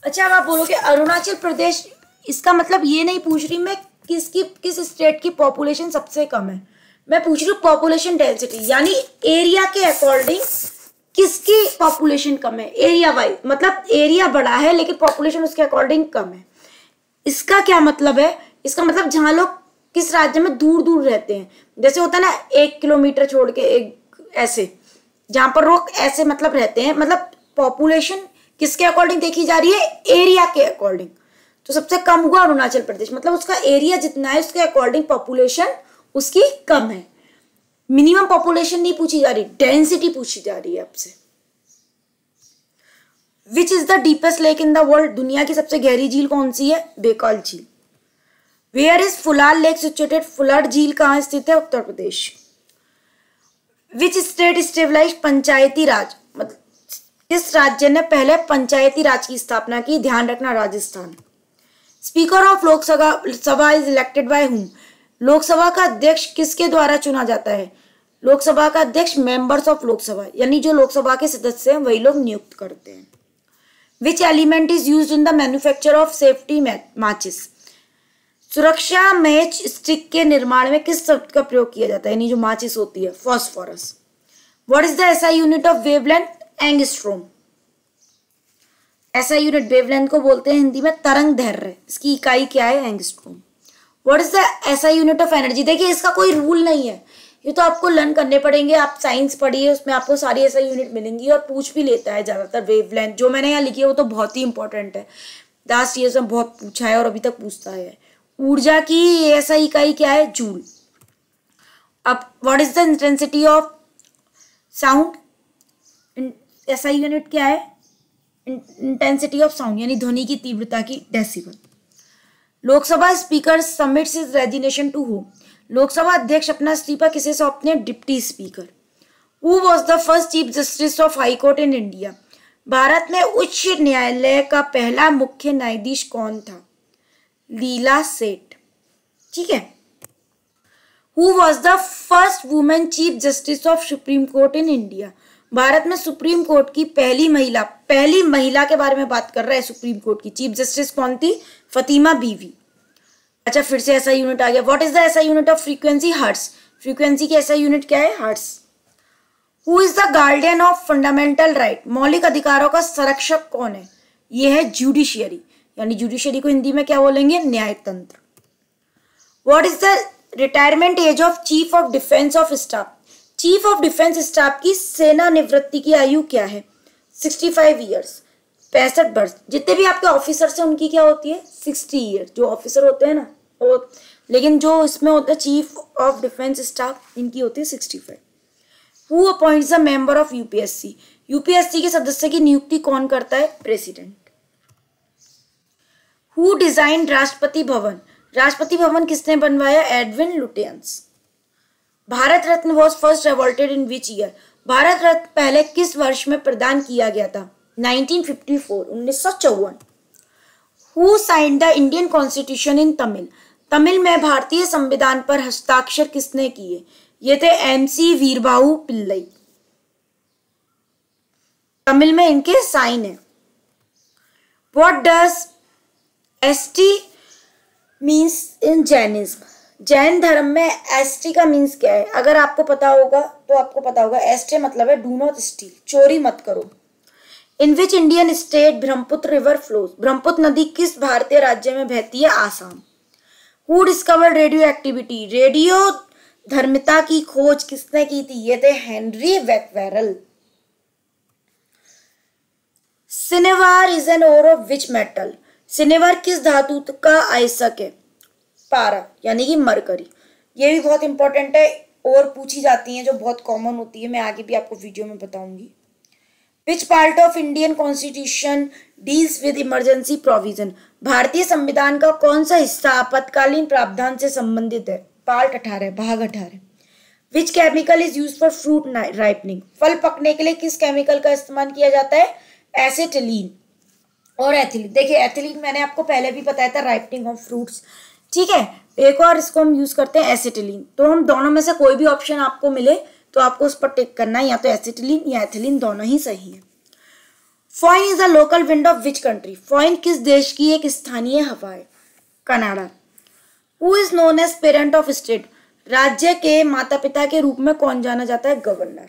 अच्छा अब आप बोलोगे अरुणाचल प्रदेश इसका मतलब ये नहीं पूछ रही मैं किसकी किस स्टेट की पॉपुलेशन सबसे कम है मैं पूछ रही हूँ पॉपुलेशन डेंसिटी यानी एरिया के अकॉर्डिंग किसकी पॉपुलेशन कम है एरिया वाइज मतलब एरिया बड़ा है लेकिन पॉपुलेशन उसके अकॉर्डिंग कम है इसका क्या मतलब है इसका मतलब जहाँ लोग किस राज्य में दूर दूर रहते हैं जैसे होता है ना एक किलोमीटर छोड़ के एक ऐसे जहाँ पर लोग ऐसे मतलब रहते हैं मतलब पॉपुलेशन किसके अकॉर्डिंग देखी जा रही है एरिया के अकॉर्डिंग तो सबसे कम हुआ अरुणाचल प्रदेश मतलब उसका एरिया जितना है उसके अकॉर्डिंग पॉपुलेशन उसकी कम है मिनिमम पॉपुलेशन नहीं पूछी जा रही डेंसिटी पूछी जा रही है आपसे which is the deepest lake in the world दुनिया की सबसे गहरी झील कौन सी है बेकाल झील where is Phulhar lake situated Phulhar झील कहाँ स्थित है उत्तर प्रदेश विच स्टेट स्टेबलाइज पंचायती राज मतलब किस राज्य ने पहले पंचायती राज की स्थापना की ध्यान रखना राजस्थान स्पीकर ऑफ लोकसभा सभा is elected by whom Lok Sabha का अध्यक्ष किसके द्वारा चुना जाता है लोकसभा का अध्यक्ष मेंबर्स ऑफ लोकसभा यानी जो लोकसभा के सदस्य हैं वही लोग नियुक्त करते हैं which element is use in the manufacture of safety माचिस सुरक्षा मैच स्टिक के निर्माण में किस शब्द का प्रयोग किया जाता है यानी जो माचिस होती है phosphorus what is the SI unit of wavelength angstrom SI unit wavelength को बोलते हैं हिंदी में तरंग धैर्य इसकी इकाई क्या है angstrom what is the SI unit of energy देखिए इसका कोई रूल नहीं है ये तो आपको लर्न करने पड़ेंगे आप साइंस पढ़िए उसमें आपको सारी ऐसा यूनिट मिलेंगी और पूछ भी लेता है ज़्यादातर वेवलेंथ जो मैंने यहाँ लिखी है वो तो बहुत ही इंपॉर्टेंट है लास्ट ईयर में बहुत पूछा है और अभी तक पूछता है ऊर्जा की ऐसा इकाई क्या है जूल अब what is the intensity of sound SI unit क्या है इंटेंसिटी ऑफ साउंड यानी ध्वनि की तीव्रता की decibel Lok Sabha speaker submits his resignation to who Lok Sabha अध्यक्ष अपना इस्तीफा किसे सौंपते हैं deputy speaker who was the first chief justice of high court in India Bharat में उच्च न्यायालय का पहला मुख्य न्यायाधीश कौन था लीला सेठ ठीक है who was the first women chief justice of supreme court in India Bharat में सुप्रीम कोर्ट की पहली महिला पहली महिला के बारे में बात कर रहा है सुप्रीम कोर्ट की चीफ जस्टिस कौन थी फतीमा बीवी अच्छा फिर से ऐसा यूनिट आ गया what is the SI unit of frequency hertz frequency की ऐसा यूनिट क्या है hertz who is the guardian of fundamental right मौलिक अधिकारों का संरक्षक कौन है यह है जुडिशियरी यानी जुडिशियरी को हिंदी में क्या बोलेंगे न्यायतंत्र what is the retirement age of chief of defence of staff chief of defence staff की सेना निवृत्ति की आयु क्या है सिक्सटी फाइव ईयर्स पैंसठ वर्ष जितने भी आपके ऑफिसर्स हैं उनकी क्या होती है सिक्सटी ईयर जो ऑफिसर होते हैं ना वो लेकिन जो इसमें होता है चीफ ऑफ डिफेंस स्टाफ इनकी होती है sixty five who appoints a member of UPSC UPSC के सदस्य की नियुक्ति कौन करता है प्रेसिडेंट हु डिजाइन राष्ट्रपति भवन राष्ट्रपति भवन किसने बनवाया Edwin Lutyens Bharat Ratna was first awarded in which year Bharat Ratna पहले किस वर्ष में प्रदान किया गया था 1954 उन्नीस सौ चौवन who sign the Indian constitution in Tamil Tamil में भारतीय संविधान पर हस्ताक्षर किसने किए ये थे एम सी वीरभा पिल्लई तमिल में इनके साइन है what does S T means in Jainism Jain धर्म में एसटी का मीन्स क्या है अगर आपको पता होगा तो आपको पता होगा एसटी मतलब है डू नॉट स्टील चोरी मत करो in which Indian state Brahmaputra river flows Brahmaputra नदी किस भारतीय राज्य में बहती है Assam who discover radioactivity रेडियो धर्मिता की खोज किसने की थी ये थे Henry Becquerel cinnabar is an ore of which metal cinnabar किस धातु का आयसक है पारा यानी कि मरकरी ये भी बहुत इंपॉर्टेंट है और पूछी जाती है जो बहुत कॉमन होती है मैं आगे भी आपको वीडियो में बताऊंगी which part of Indian constitution deals with emergency provision भारतीय संविधान का कौन सा हिस्सा आपातकालीन प्रावधान से संबंधित है पार्ट अठारह भाग अठारह which chemical is use for fruit ripening फल पकने के लिए किस केमिकल का इस्तेमाल किया जाता है एसेटिलीन और एथिलीन देखिए एथिलीन मैंने आपको पहले भी बताया था राइपनिंग ऑफ फ्रूट्स ठीक है एक और इसको हम यूज करते हैं एसिटिलीन तो हम दोनों में से कोई भी ऑप्शन आपको मिले तो आपको उस पर टिक करना है या तो एसिटिलीन या एथिलीन दोनों ही सही है foehn is a local wind of which country foehn किस देश की एक स्थानीय हवा है Canada who is known as parent of state राज्य के माता पिता के रूप में कौन जाना जाता है governor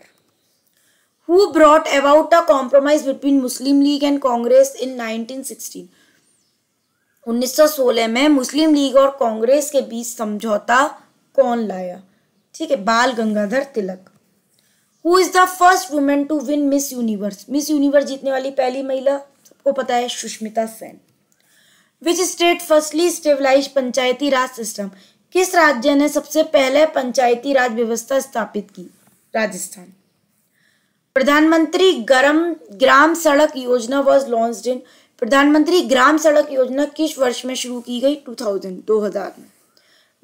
who brought about a compromise between Muslim League and Congress in 1916 1916 में मुस्लिम लीग और कांग्रेस के बीच समझौता कौन लाया ठीक है Bal Gangadhar Tilak who is the first women to win Miss Universe Miss Universe जीतने वाली पहली महिला सबको पता है Sushmita Sen which state firstly stabilize panchayati raj system किस राज्य ने सबसे पहले पंचायती राज व्यवस्था स्थापित की राजस्थान प्रधानमंत्री गरम ग्राम सड़क योजना वॉज लॉन्च इन प्रधानमंत्री ग्राम सड़क योजना किस वर्ष में शुरू की गई 2000 2000 में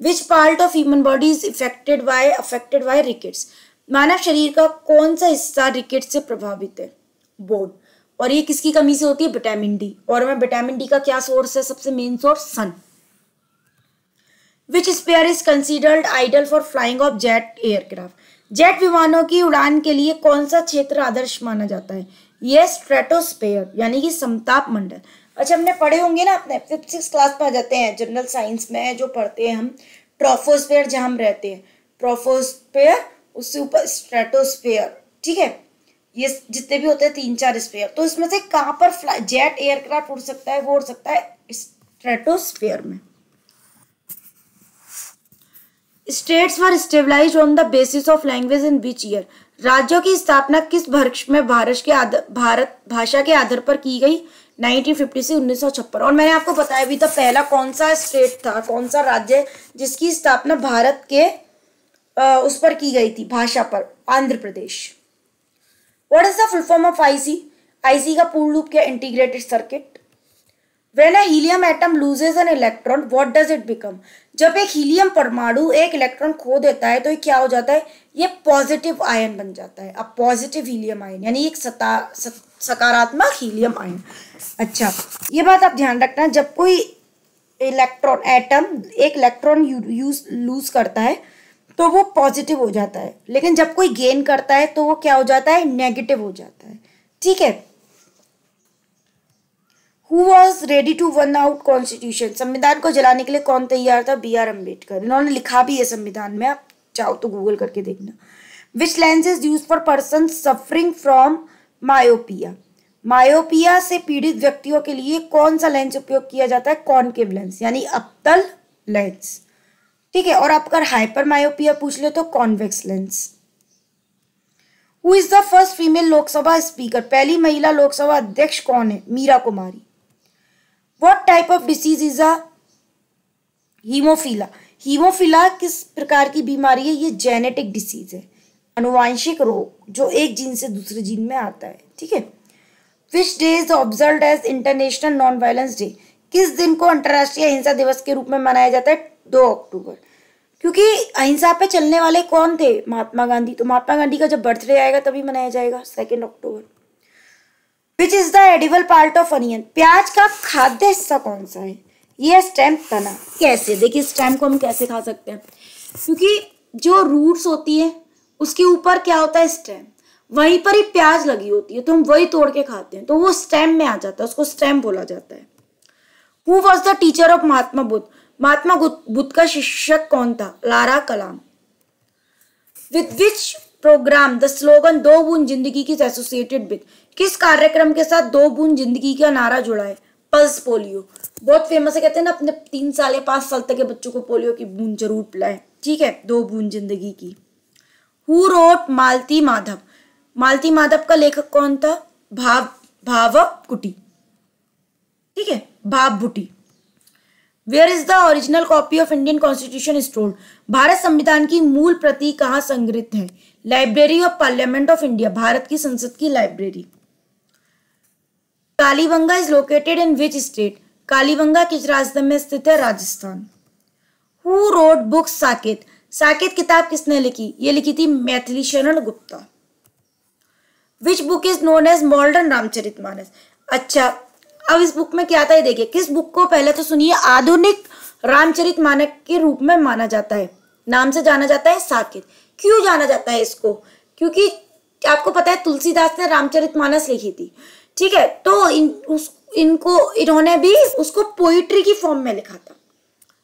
which part of human body is effected by affected by rickets मानव शरीर का कौन सा हिस्सा रिकेट से प्रभावित है बोन और ये किसकी कमी से होती है विटामिन डी और हमें विटामिन डी का क्या सोर्स है सबसे main source sun which sphere is considered ideal for flying of jet aircraft jet विमानों की उड़ान के लिए कौन सा क्षेत्र आदर्श माना जाता है ये स्ट्रेटोस्पेयर यानी कि समताप मंडल अच्छा हमने पढ़े होंगे ना अपने फिफ्थ सिक्स क्लास में आ जाते हैं जनरल साइंस में जो पढ़ते हैं हम ट्रोफोस्पेयर जहाँ हम रहते हैं ट्रोफोस्पेयर उससे ऊपर स्ट्रेटोस्पेयर ठीक है ये जितने भी होते हैं तीन चार स्पेयर तो इसमें से कहाँ पर फ्लाई जेट एयरक्राफ्ट उड़ सकता है वो उड़ सकता है स्ट्रेटोस्फेयर में states were stabilize on the basis of language in which year राज्यों की स्थापना किस वर्ष में भारत के आधार भारत भाषा के आधार पर की गई 1950 से उन्नीस और मैंने आपको बताया भी था पहला कौन सा स्टेट था कौन सा राज्य जिसकी स्थापना भारत के आ, उस पर की गई थी भाषा पर Andhra Pradesh what is the full form of IC IC का पूर्ण रूप क्या integrated circuit when a helium atom loses an electron what does it become जब एक हीलियम परमाणु एक इलेक्ट्रॉन खो देता है तो ये क्या हो जाता है ये पॉजिटिव आयन बन जाता है अब पॉजिटिव हीलियम आयन यानी एक सता सकारात्मक हीलियम आयन अच्छा ये बात आप ध्यान रखना जब कोई इलेक्ट्रॉन एटम एक इलेक्ट्रॉन यूज लूज करता है तो वो पॉजिटिव हो जाता है लेकिन जब कोई गेन करता है तो वो क्या हो जाता है नेगेटिव हो जाता है ठीक है हु वॉज रेडी टू वन आउट कॉन्स्टिट्यूशन संविधान को जलाने के लिए कौन तैयार था बी आर अम्बेडकर इन्होंने लिखा भी है संविधान में आप चाहो तो गूगल करके देखना which lens is use for person suffering from myopia myopia से पीड़ित व्यक्तियों के लिए कौन सा लेंस उपयोग किया जाता है कॉनकेव लेंस यानी अपतल लेंस ठीक है और आपका हाइपर मायोपिया पूछ ले तो convex lens who is the first female Lok Sabha speaker पहली महिला लोकसभा अध्यक्ष कौन है Meira Kumari what type of disease is a haemophilia किस प्रकार की बीमारी है ये जेनेटिक डिसीज है अनुवांशिक रोग जो एक जीन से दूसरे जीन में आता है ठीक है which day is observe as international non violence day किस दिन को अंतर्राष्ट्रीय अहिंसा दिवस के रूप में मनाया जाता है दो अक्टूबर क्योंकि अहिंसा पे चलने वाले कौन थे महात्मा गांधी तो महात्मा गांधी का जब बर्थडे आएगा तभी मनाया जाएगा second October which is the edible part of onion प्याज का खाद्य हिस्सा कौन सा है ये स्टेम तना कैसे देखिए स्टेम को हम कैसे खा सकते हैं क्योंकि जो रूट्स होती है उसके ऊपर क्या होता है स्टेम वहीं पर ही प्याज लगी होती है तो हम वही तोड़ के खाते हैं तो वो स्टेम में आ जाता है उसको स्टेम बोला जाता है who was the teacher of Mahatma Buddha Mahatma Buddha का शिक्षक कौन था Lara Kalam with which program the slogan दो बुन जिंदगी की एसोसिएटेड विद किस कार्यक्रम के साथ दो बूंद जिंदगी का नारा जुड़ा है पल्स पोलियो बहुत फेमस है कहते हैं ना अपने तीन साल या पांच साल तक के बच्चों को पोलियो की बूंद जरूर पिलाएं ठीक है दो बूंद जिंदगी की हु रोट मालती माधव मालती माधव का लेखक कौन था भाव भाव कुटी ठीक है Bhavabhuti where is the original copy of Indian constitution stored Bharat संविधान की मूल प्रति कहाँ संग्रहित है library of parliament of India Bharat की संसद की library Kalibanga is located in which state Kalibanga किस राज्य में स्थित है Rajasthan who wrote book Saket Saket किताब किसने लिखी ये लिखी थी Maithili Sharan Gupta which book is known as modern Ramcharit Manas अच्छा अब इस बुक में क्या आता है देखिए किस बुक को पहले तो सुनिए आधुनिक रामचरित मानक के रूप में माना जाता है नाम से जाना जाता है साकेत क्यों जाना जाता है इसको क्योंकि आपको पता है तुलसीदास ने रामचरित मानस लिखी थी ठीक है तो इन उस इनको इन्होंने भी उसको पोइट्री की फॉर्म में लिखा था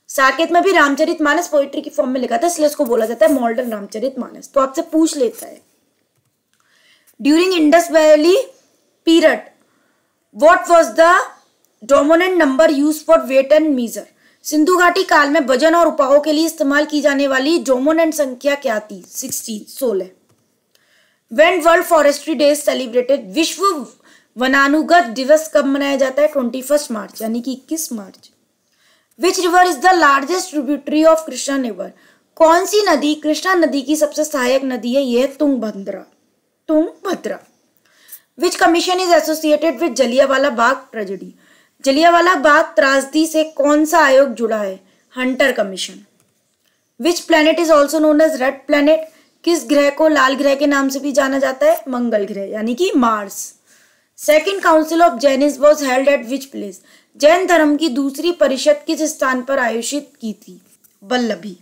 साकेत में भी रामचरित मानस पोइट्री की फॉर्म में लिखा था इसलिए उसको बोला जाता है मॉडर्न रामचरित मानस तो आपसे पूछ लेता है during Indus valley period what was the dominant number use for weight and measure Sindhu घाटी काल में वजन और उपायों के लिए इस्तेमाल की जाने वाली डोमोनेंट संख्या क्या थी सिक्सटीन सोलह when world forestry day celebrated विश्व वनानुगत दिवस कब मनाया जाता है ट्वेंटी फर्स्ट मार्च यानी कि इक्कीस मार्च which river is the largest tributary of Krishna river कौन सी नदी कृष्णा नदी की सबसे सहायक नदी है यह Tungabhadra which commission is associated with Jallianwala Bagh tragedy Jallianwala Bagh त्रासदी से कौन सा आयोग जुड़ा है Hunter commission which planet is also known as red planet किस ग्रह को लाल ग्रह के नाम से भी जाना जाता है मंगल ग्रह यानी कि Mars second council of Jains was held at which place जैन धर्म की दूसरी परिषद किस स्थान पर आयोजित की थी Vallabhi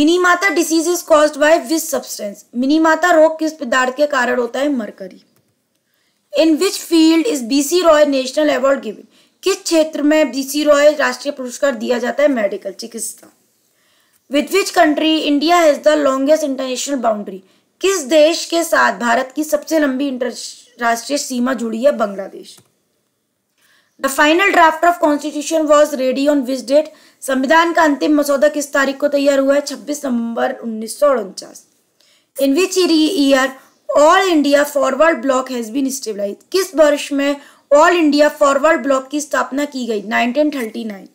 Minamata disease is cause by which substance Minamata रोग किस पदार्थ के कारण होता है mercury in which field is BC Roy national award given किस क्षेत्र में बीसी रॉय राष्ट्रीय पुरस्कार दिया जाता है मेडिकल चिकित्सा with which country India has the longest international boundary किस देश के साथ भारत की सबसे लंबी इंटरराष्ट्रीय सीमा जुड़ी है Bangladesh the final draft of constitution was ready on which date संविधान का अंतिम मसौदा किस तारीख को तैयार हुआ है छब्बीस नवंबर उन्नीस in which year All India Forward Bloc has been stabilise किस वर्ष में ऑल इंडिया फॉरवर्ड ब्लॉक की स्थापना की गई 1939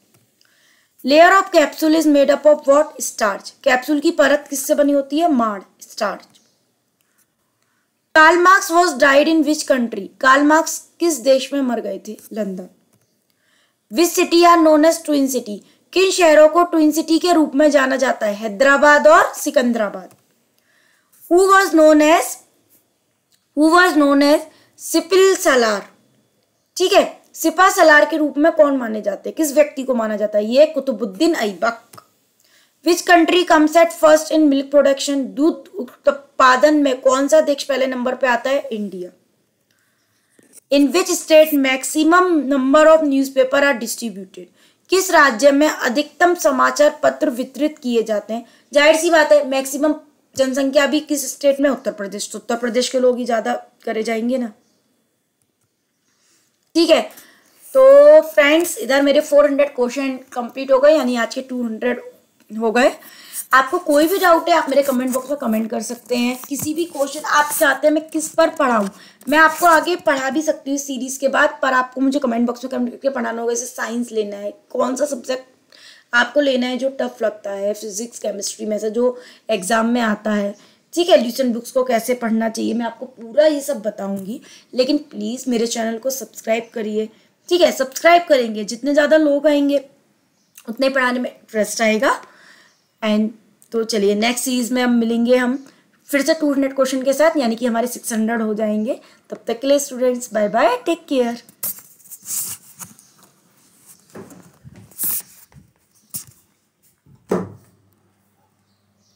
layer of capsule is made up of what starch capsule की परत किससे बनी होती है माड़ starch Karl Marx was died in which country Karl Marx किस देश में मर गए थे London which city are known as twin city किन शहरों को ट्विन सिटी के रूप में जाना जाता है हैदराबाद और Secunderabad who was known as who was known as सिपिल सलार ठीक है सिपा सलार के रूप में कौन माने जाते हैं किस व्यक्ति को माना जाता है ये Qutbuddin Aibak which country comes at first in milk production दूध उत्पादन में कौन सा देश पहले नंबर पे आता है India in which state maximum number of newspaper are distributed किस राज्य में अधिकतम समाचार पत्र वितरित किए जाते हैं जाहिर सी बात है मैक्सिमम जनसंख्या भी किस स्टेट में उत्तर प्रदेश तो उत्तर प्रदेश के लोग ही ज़्यादा करे जाएंगे ना ठीक है तो फ्रेंड्स इधर मेरे 400 क्वेश्चन कंप्लीट हो गए यानी आज के 200 हो गए आपको कोई भी डाउट है आप मेरे कमेंट बॉक्स में कमेंट कर सकते हैं किसी भी क्वेश्चन आप चाहते हैं मैं किस पर पढ़ाऊँ मैं आपको आगे पढ़ा भी सकती हूँ सीरीज़ के बाद पर आपको मुझे कमेंट बॉक्स में कमेंट करके पढ़ाना होगा जैसे साइंस लेना है कौन सा सब्जेक्ट आपको लेना है जो टफ लगता है फिजिक्स केमिस्ट्री में से जो एग्ज़ाम में आता है ठीक है ल्यूसेंट बुक्स को कैसे पढ़ना चाहिए मैं आपको पूरा ये सब बताऊंगी लेकिन प्लीज़ मेरे चैनल को सब्सक्राइब करिए ठीक है सब्सक्राइब करेंगे जितने ज़्यादा लोग आएंगे उतने पढ़ाने में इंटरेस्ट आएगा एंड तो चलिए नेक्स्ट सीरीज में हम मिलेंगे हम फिर से टू हंड्रेड क्वेश्चन के साथ यानी कि हमारे सिक्स हंड्रेड हो जाएंगे तब तक के लिए students bye bye take care